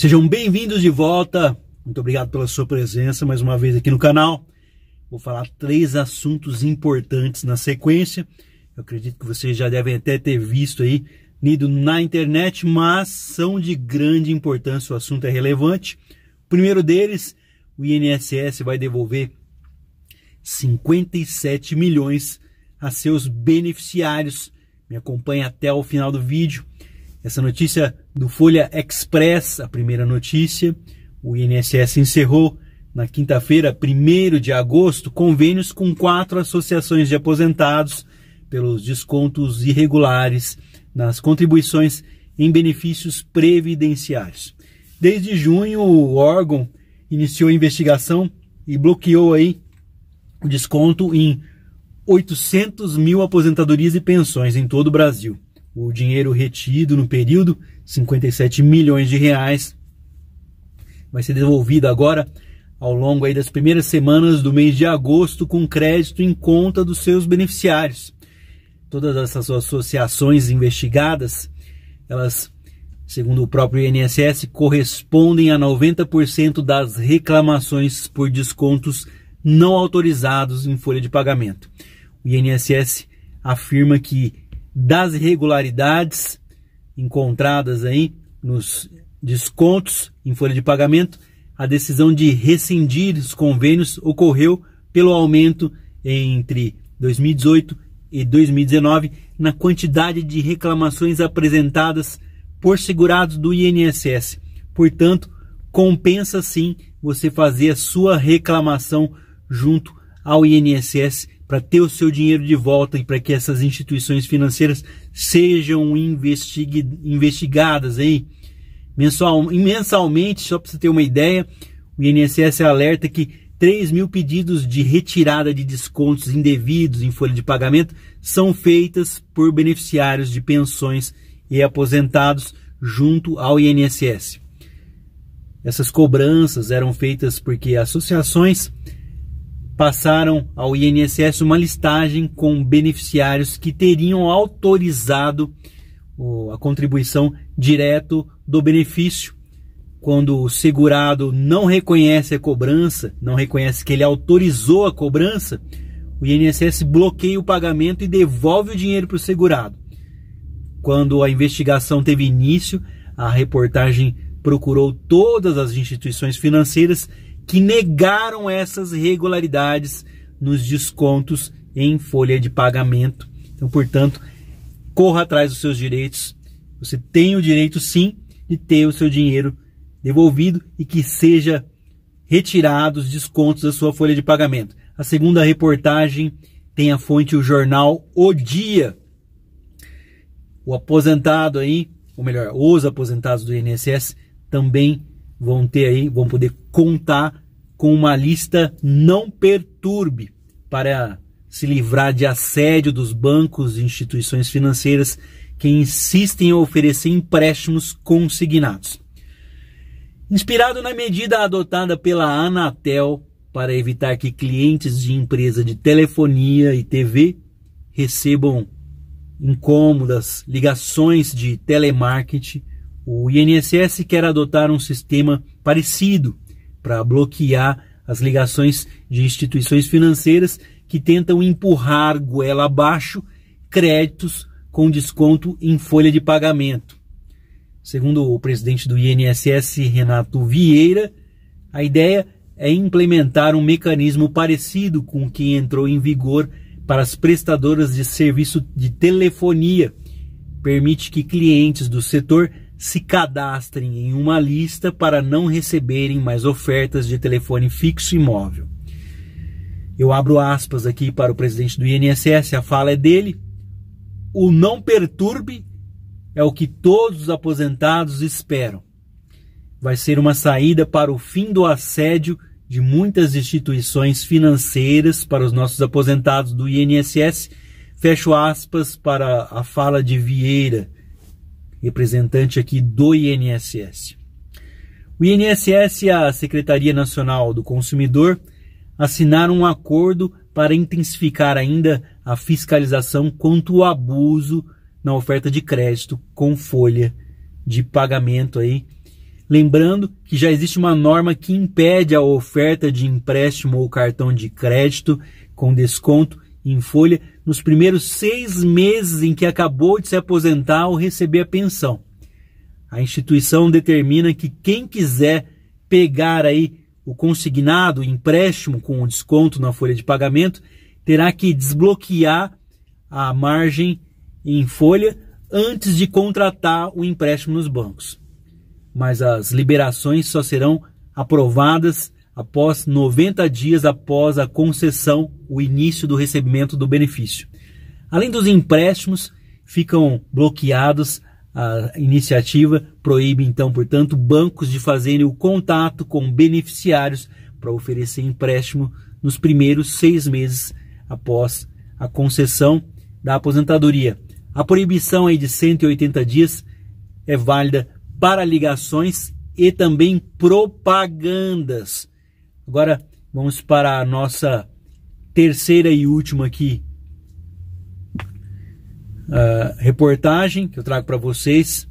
Sejam bem-vindos de volta. Muito obrigado pela sua presença mais uma vez aqui no canal. Vou falar três assuntos importantes na sequência. Eu acredito que vocês já devem até ter visto aí, nido na internet, mas são de grande importância, o assunto é relevante. O primeiro deles, o INSS vai devolver 57 milhões a seus beneficiários. Me acompanhe até o final do vídeo. Essa notícia do Folha Express, a primeira notícia, o INSS encerrou na quinta-feira, 1 de agosto, convênios com quatro associações de aposentados pelos descontos irregulares nas contribuições em benefícios previdenciários. Desde junho, o órgão iniciou a investigação e bloqueou aí o desconto em 800 mil aposentadorias e pensões em todo o Brasil. O dinheiro retido no período, 57 milhões de reais, vai ser devolvido agora ao longo aí das primeiras semanas do mês de agosto com crédito em conta dos seus beneficiários. Todas essas associações investigadas, elas, segundo o próprio INSS, correspondem a 90% das reclamações por descontos não autorizados em folha de pagamento. O INSS afirma que das irregularidades encontradas aí nos descontos em folha de pagamento, a decisão de rescindir os convênios ocorreu pelo aumento entre 2018 e 2019 na quantidade de reclamações apresentadas por segurados do INSS. Portanto, compensa sim você fazer a sua reclamação junto ao INSS para ter o seu dinheiro de volta e para que essas instituições financeiras sejam investigadas aí mensual, mensalmente, só para você ter uma ideia, o INSS alerta que 3 mil pedidos de retirada de descontos indevidos em folha de pagamento são feitas por beneficiários de pensões e aposentados junto ao INSS. Essas cobranças eram feitas porque associações passaram ao INSS uma listagem com beneficiários que teriam autorizado a contribuição direto do benefício. Quando o segurado não reconhece a cobrança, não reconhece que ele autorizou a cobrança, o INSS bloqueia o pagamento e devolve o dinheiro para o segurado. Quando a investigação teve início, a reportagem procurou todas as instituições financeiras que negaram essas irregularidades nos descontos em folha de pagamento. Então, portanto, corra atrás dos seus direitos. Você tem o direito, sim, de ter o seu dinheiro devolvido e que seja retirado os descontos da sua folha de pagamento. A segunda reportagem tem a fonte o jornal O Dia. O aposentado aí, ou melhor, os aposentados do INSS também vão ter aí, vão poder contar com uma lista não perturbe para se livrar de assédio dos bancos e instituições financeiras que insistem em oferecer empréstimos consignados. Inspirado na medida adotada pela Anatel para evitar que clientes de empresa de telefonia e TV recebam incômodas ligações de telemarketing o INSS quer adotar um sistema parecido para bloquear as ligações de instituições financeiras que tentam empurrar goela abaixo créditos com desconto em folha de pagamento. Segundo o presidente do INSS, Renato Vieira, a ideia é implementar um mecanismo parecido com o que entrou em vigor para as prestadoras de serviço de telefonia. Permite que clientes do setor se cadastrem em uma lista para não receberem mais ofertas de telefone fixo e móvel. Eu abro aspas aqui para o presidente do INSS, a fala é dele. O não perturbe é o que todos os aposentados esperam. Vai ser uma saída para o fim do assédio de muitas instituições financeiras para os nossos aposentados do INSS. Fecho aspas para a fala de Vieira, representante aqui do INSS. O INSS e a Secretaria Nacional do Consumidor assinaram um acordo para intensificar ainda a fiscalização quanto ao abuso na oferta de crédito com folha de pagamento aí. Lembrando que já existe uma norma que impede a oferta de empréstimo ou cartão de crédito com desconto em folha nos primeiros seis meses em que acabou de se aposentar ou receber a pensão. A instituição determina que quem quiser pegar aí o consignado, o empréstimo com desconto na folha de pagamento, terá que desbloquear a margem em folha antes de contratar o empréstimo nos bancos. Mas as liberações só serão aprovadas após 90 dias após a concessão o início do recebimento do benefício. Além dos empréstimos, ficam bloqueados a iniciativa proíbe então, portanto, bancos de fazerem o contato com beneficiários para oferecer empréstimo nos primeiros seis meses após a concessão da aposentadoria. A proibição aí de 180 dias é válida para ligações e também propagandas. Agora vamos para a nossa terceira e última aqui uh, reportagem que eu trago para vocês.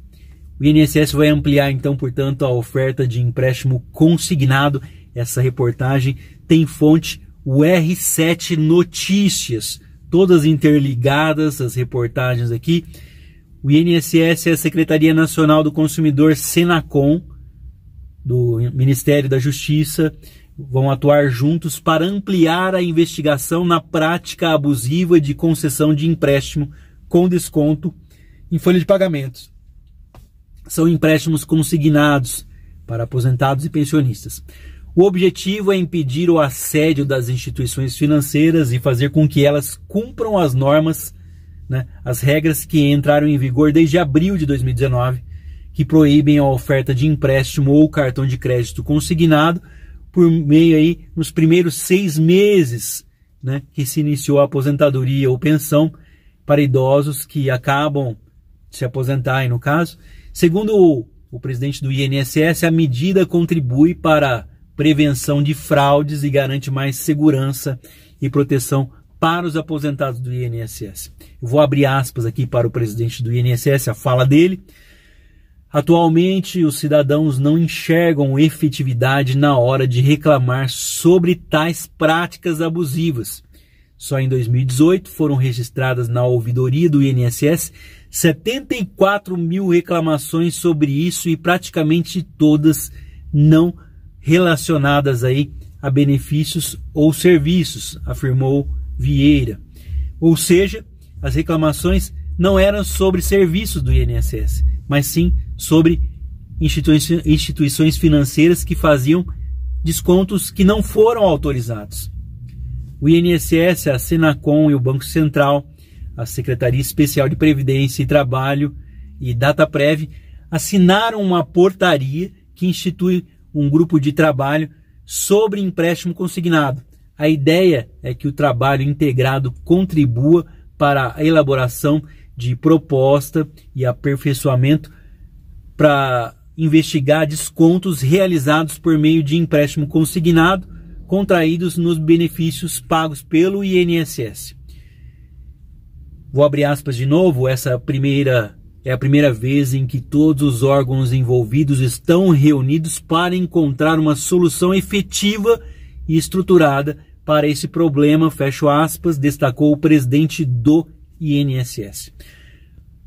O INSS vai ampliar então, portanto, a oferta de empréstimo consignado. Essa reportagem tem fonte o R7 Notícias, todas interligadas as reportagens aqui. O INSS é a Secretaria Nacional do Consumidor Senacom do Ministério da Justiça vão atuar juntos para ampliar a investigação na prática abusiva de concessão de empréstimo com desconto em folha de pagamentos. São empréstimos consignados para aposentados e pensionistas. O objetivo é impedir o assédio das instituições financeiras e fazer com que elas cumpram as normas, né, as regras que entraram em vigor desde abril de 2019, que proíbem a oferta de empréstimo ou cartão de crédito consignado por meio aí nos primeiros seis meses né, que se iniciou a aposentadoria ou pensão para idosos que acabam de se aí no caso. Segundo o, o presidente do INSS, a medida contribui para prevenção de fraudes e garante mais segurança e proteção para os aposentados do INSS. Eu vou abrir aspas aqui para o presidente do INSS, a fala dele. Atualmente, os cidadãos não enxergam efetividade na hora de reclamar sobre tais práticas abusivas. Só em 2018 foram registradas na ouvidoria do INSS 74 mil reclamações sobre isso e praticamente todas não relacionadas aí a benefícios ou serviços, afirmou Vieira. Ou seja, as reclamações não eram sobre serviços do INSS, mas sim sobre institui instituições financeiras que faziam descontos que não foram autorizados. O INSS, a Senacom e o Banco Central, a Secretaria Especial de Previdência e Trabalho e DataPrev assinaram uma portaria que institui um grupo de trabalho sobre empréstimo consignado. A ideia é que o trabalho integrado contribua para a elaboração de proposta e aperfeiçoamento para investigar descontos realizados por meio de empréstimo consignado contraídos nos benefícios pagos pelo INSS. Vou abrir aspas de novo, essa primeira é a primeira vez em que todos os órgãos envolvidos estão reunidos para encontrar uma solução efetiva e estruturada para esse problema, fecho aspas, destacou o presidente do INSS.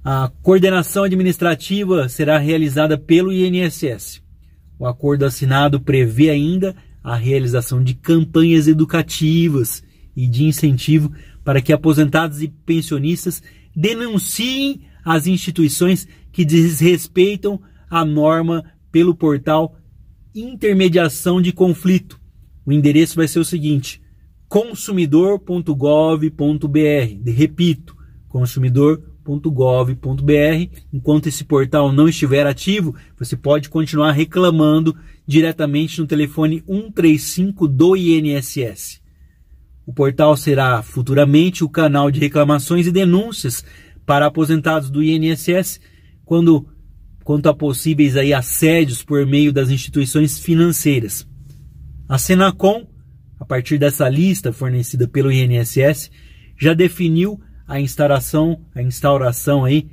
A coordenação administrativa será realizada pelo INSS. O acordo assinado prevê ainda a realização de campanhas educativas e de incentivo para que aposentados e pensionistas denunciem as instituições que desrespeitam a norma pelo portal Intermediação de Conflito. O endereço vai ser o seguinte: consumidor.gov.br. Repito, consumidor.gov.br. Enquanto esse portal não estiver ativo, você pode continuar reclamando diretamente no telefone 135 do INSS. O portal será futuramente o canal de reclamações e denúncias para aposentados do INSS quando quanto a possíveis aí assédios por meio das instituições financeiras. A Senacom, a partir dessa lista fornecida pelo INSS, já definiu a instauração, a instauração aí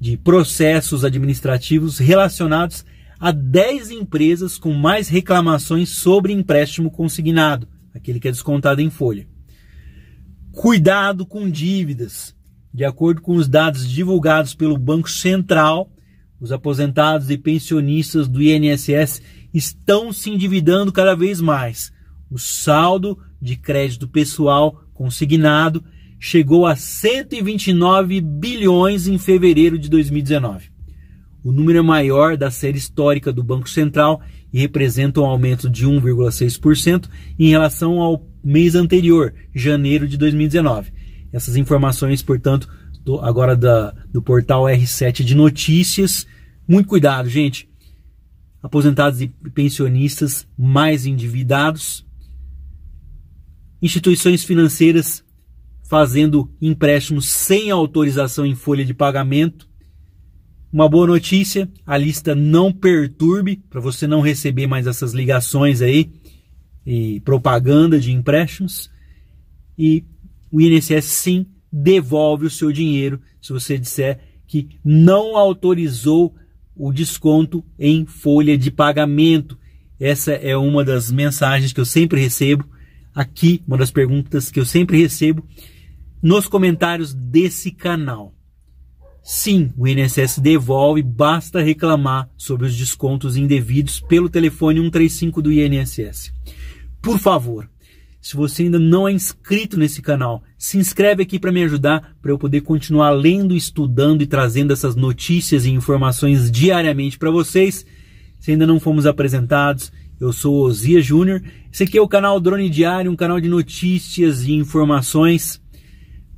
de processos administrativos relacionados a 10 empresas com mais reclamações sobre empréstimo consignado, aquele que é descontado em folha. Cuidado com dívidas. De acordo com os dados divulgados pelo Banco Central, os aposentados e pensionistas do INSS estão se endividando cada vez mais. O saldo de crédito pessoal consignado chegou a 129 bilhões em fevereiro de 2019. O número é maior da série histórica do Banco Central e representa um aumento de 1,6% em relação ao mês anterior, janeiro de 2019. Essas informações, portanto, do, agora da, do portal R7 de notícias. Muito cuidado, gente. Aposentados e pensionistas mais endividados. Instituições financeiras fazendo empréstimos sem autorização em folha de pagamento. Uma boa notícia, a lista não perturbe para você não receber mais essas ligações aí e propaganda de empréstimos. E o INSS sim devolve o seu dinheiro se você disser que não autorizou o desconto em folha de pagamento. Essa é uma das mensagens que eu sempre recebo aqui, uma das perguntas que eu sempre recebo nos comentários desse canal. Sim, o INSS devolve, basta reclamar sobre os descontos indevidos pelo telefone 135 do INSS. Por favor, se você ainda não é inscrito nesse canal, se inscreve aqui para me ajudar, para eu poder continuar lendo, estudando e trazendo essas notícias e informações diariamente para vocês. Se ainda não fomos apresentados, eu sou Osia Júnior. Esse aqui é o canal Drone Diário, um canal de notícias e informações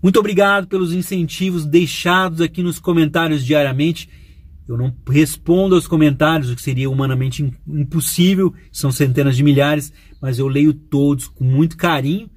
muito obrigado pelos incentivos deixados aqui nos comentários diariamente. Eu não respondo aos comentários, o que seria humanamente impossível, são centenas de milhares, mas eu leio todos com muito carinho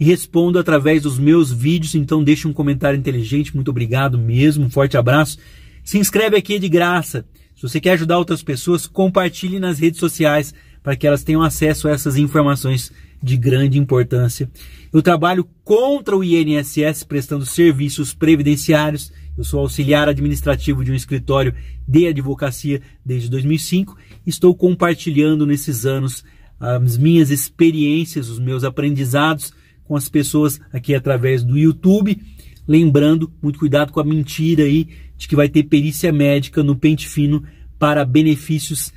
e respondo através dos meus vídeos. Então deixe um comentário inteligente, muito obrigado mesmo, um forte abraço. Se inscreve aqui é de graça. Se você quer ajudar outras pessoas, compartilhe nas redes sociais para que elas tenham acesso a essas informações de grande importância. Eu trabalho contra o INSS prestando serviços previdenciários. Eu sou auxiliar administrativo de um escritório de advocacia desde 2005. Estou compartilhando nesses anos as minhas experiências, os meus aprendizados com as pessoas aqui através do YouTube. Lembrando, muito cuidado com a mentira aí de que vai ter perícia médica no pente fino para benefícios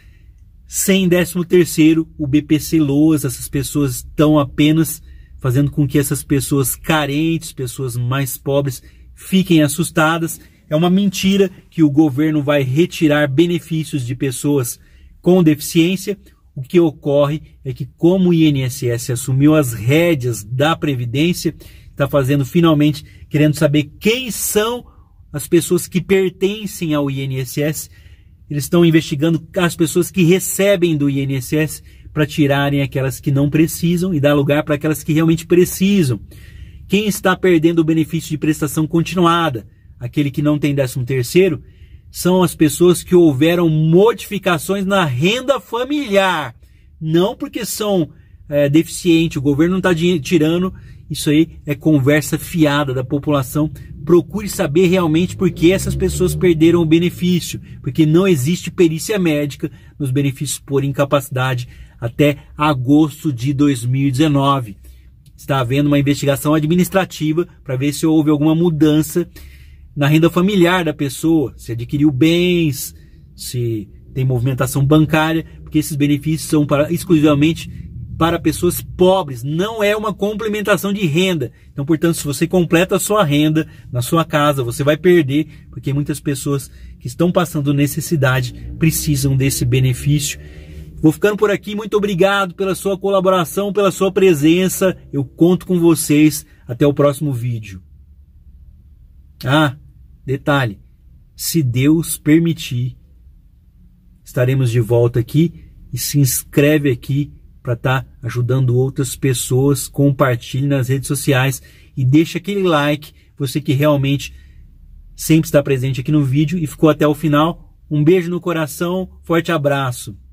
sem 13 terceiro, o BPC Loas, essas pessoas estão apenas fazendo com que essas pessoas carentes, pessoas mais pobres, fiquem assustadas. É uma mentira que o governo vai retirar benefícios de pessoas com deficiência. O que ocorre é que, como o INSS assumiu as rédeas da Previdência, está fazendo finalmente querendo saber quem são as pessoas que pertencem ao INSS eles estão investigando as pessoas que recebem do INSS para tirarem aquelas que não precisam e dar lugar para aquelas que realmente precisam. Quem está perdendo o benefício de prestação continuada, aquele que não tem 13 terceiro, são as pessoas que houveram modificações na renda familiar. Não porque são é, deficientes, o governo não está tirando isso aí é conversa fiada da população. Procure saber realmente por que essas pessoas perderam o benefício, porque não existe perícia médica nos benefícios por incapacidade até agosto de 2019. Está havendo uma investigação administrativa para ver se houve alguma mudança na renda familiar da pessoa, se adquiriu bens, se tem movimentação bancária, porque esses benefícios são para exclusivamente para pessoas pobres, não é uma complementação de renda. Então, portanto, se você completa a sua renda na sua casa, você vai perder, porque muitas pessoas que estão passando necessidade precisam desse benefício. Vou ficando por aqui, muito obrigado pela sua colaboração, pela sua presença. Eu conto com vocês. Até o próximo vídeo. Ah, detalhe: se Deus permitir, estaremos de volta aqui. E se inscreve aqui para estar tá ajudando outras pessoas. Compartilhe nas redes sociais e deixa aquele like, você que realmente sempre está presente aqui no vídeo e ficou até o final. Um beijo no coração, forte abraço.